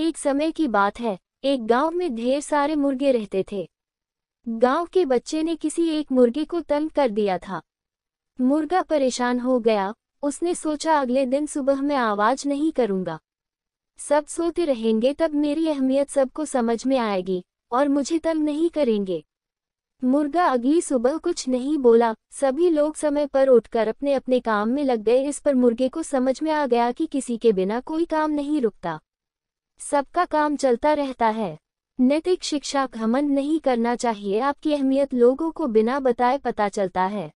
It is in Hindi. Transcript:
एक समय की बात है एक गांव में ढेर सारे मुर्गे रहते थे गांव के बच्चे ने किसी एक मुर्गे को तंग कर दिया था मुर्गा परेशान हो गया उसने सोचा अगले दिन सुबह मैं आवाज नहीं करूंगा सब सोते रहेंगे तब मेरी अहमियत सबको समझ में आएगी और मुझे तंग नहीं करेंगे मुर्गा अगली सुबह कुछ नहीं बोला सभी लोग समय पर उठकर अपने अपने काम में लग गए इस पर मुर्गे को समझ में आ गया कि किसी के बिना कोई काम नहीं रुकता सबका काम चलता रहता है नैतिक शिक्षा घमंड नहीं करना चाहिए आपकी अहमियत लोगों को बिना बताए पता चलता है